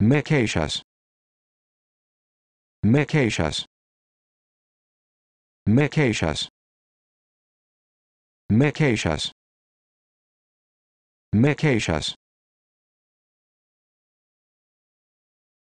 Mecatias. Mecatias. Mecatias. Mecatias. Mecatias.